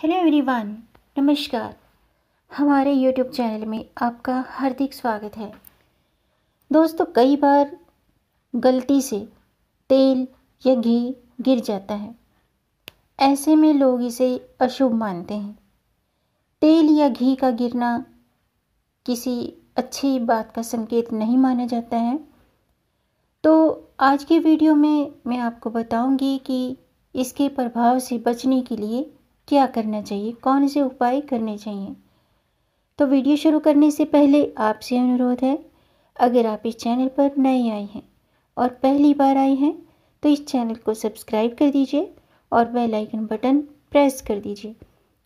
hello everyone नमस्कार हमारे YouTube channel में आपका हार्दिक स्वागत है दोस्तों कई बार गलती से तेल या घी गिर जाता है ऐसे में लोग इसे अशुभ मानते हैं तेल या घी का गिरना किसी अच्छी बात का संकेत नहीं माना जाता है तो आज के वीडियो में मैं आपको बताऊंगी कि इसके प्रभाव से बचने के लिए क्या करना चाहिए कौन से उपाय करने चाहिए तो वीडियो शुरू करने से पहले आपसे अनुरोध है अगर आप इस चैनल पर नए आए हैं और पहली बार आए हैं तो इस चैनल को सब्सक्राइब कर दीजिए और बेल आइकन बटन प्रेस कर दीजिए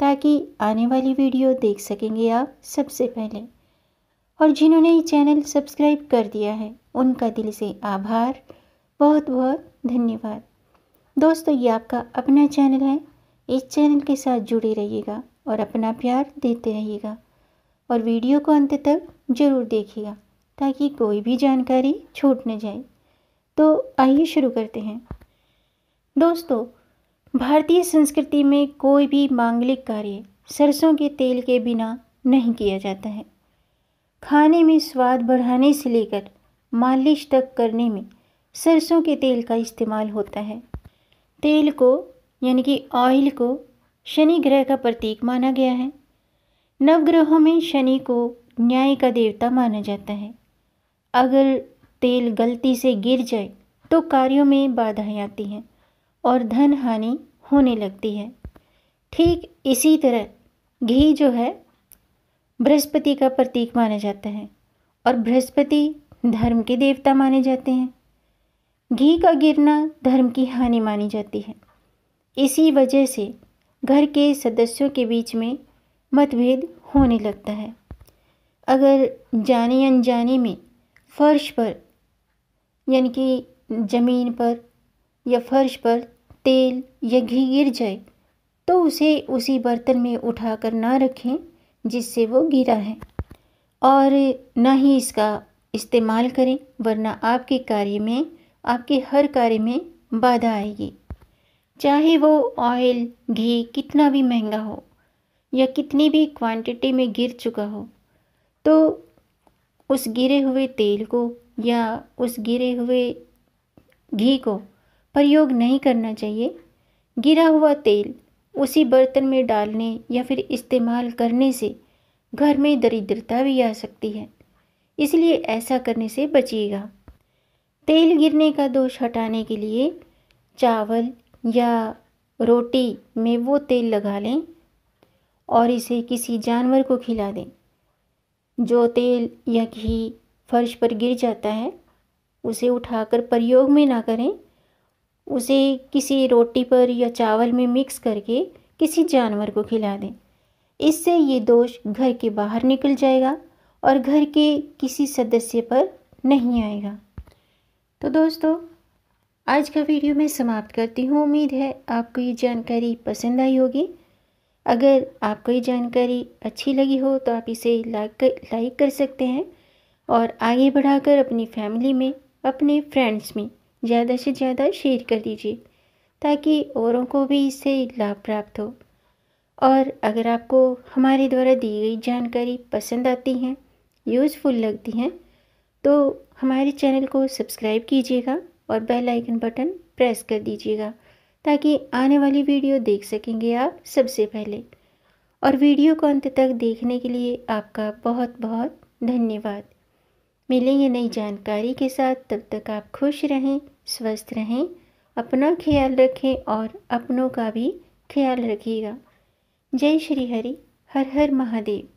ताकि आने वाली वीडियो देख सकेंगे आप सबसे पहले और जिन्होंने ये चैनल सब्सक्राइब कर दिया है उनका दिल से आभार बहुत बहुत धन्यवाद दोस्तों ये आपका अपना चैनल है इस चैनल के साथ जुड़े रहिएगा और अपना प्यार देते रहिएगा और वीडियो को अंत तक ज़रूर देखिएगा ताकि कोई भी जानकारी छूट न जाए तो आइए शुरू करते हैं दोस्तों भारतीय संस्कृति में कोई भी मांगलिक कार्य सरसों के तेल के बिना नहीं किया जाता है खाने में स्वाद बढ़ाने से लेकर मालिश तक करने में सरसों के तेल का इस्तेमाल होता है तेल को यानी कि ऑयल को शनि ग्रह का प्रतीक माना गया है नवग्रहों में शनि को न्याय का देवता माना जाता है अगर तेल गलती से गिर जाए तो कार्यों में बाधाएं आती हैं और धन हानि होने लगती है ठीक इसी तरह घी जो है बृहस्पति का प्रतीक माना जाता है और बृहस्पति धर्म के देवता माने जाते हैं घी का गिरना धर्म की हानि मानी जाती है इसी वजह से घर के सदस्यों के बीच में मतभेद होने लगता है अगर जाने अनजाने में फर्श पर यानी कि ज़मीन पर या फर्श पर तेल या घी गिर जाए तो उसे उसी बर्तन में उठा कर ना रखें जिससे वो गिरा है और ना ही इसका इस्तेमाल करें वरना आपके कार्य में आपके हर कार्य में बाधा आएगी चाहे वो ऑयल घी कितना भी महंगा हो या कितनी भी क्वांटिटी में गिर चुका हो तो उस गिरे हुए तेल को या उस गिरे हुए घी को प्रयोग नहीं करना चाहिए गिरा हुआ तेल उसी बर्तन में डालने या फिर इस्तेमाल करने से घर में दरिद्रता भी आ सकती है इसलिए ऐसा करने से बचिएगा तेल गिरने का दोष हटाने के लिए चावल या रोटी में वो तेल लगा लें और इसे किसी जानवर को खिला दें जो तेल या घी फर्श पर गिर जाता है उसे उठाकर प्रयोग में ना करें उसे किसी रोटी पर या चावल में मिक्स करके किसी जानवर को खिला दें इससे ये दोष घर के बाहर निकल जाएगा और घर के किसी सदस्य पर नहीं आएगा तो दोस्तों आज का वीडियो मैं समाप्त करती हूँ उम्मीद है आपको ये जानकारी पसंद आई होगी अगर आपको ये जानकारी अच्छी लगी हो तो आप इसे लाइक कर लाइक कर सकते हैं और आगे बढ़ाकर अपनी फैमिली में अपने फ्रेंड्स में ज़्यादा से ज़्यादा शेयर कर दीजिए ताकि औरों को भी इससे लाभ प्राप्त हो और अगर आपको हमारे द्वारा दी गई जानकारी पसंद आती हैं यूज़फुल लगती हैं तो हमारे चैनल को सब्सक्राइब कीजिएगा और बेल आइकन बटन प्रेस कर दीजिएगा ताकि आने वाली वीडियो देख सकेंगे आप सबसे पहले और वीडियो को अंत तक देखने के लिए आपका बहुत बहुत धन्यवाद मिलेंगे नई जानकारी के साथ तब तक आप खुश रहें स्वस्थ रहें अपना ख्याल रखें और अपनों का भी ख्याल रखिएगा जय श्री हरि हर हर महादेव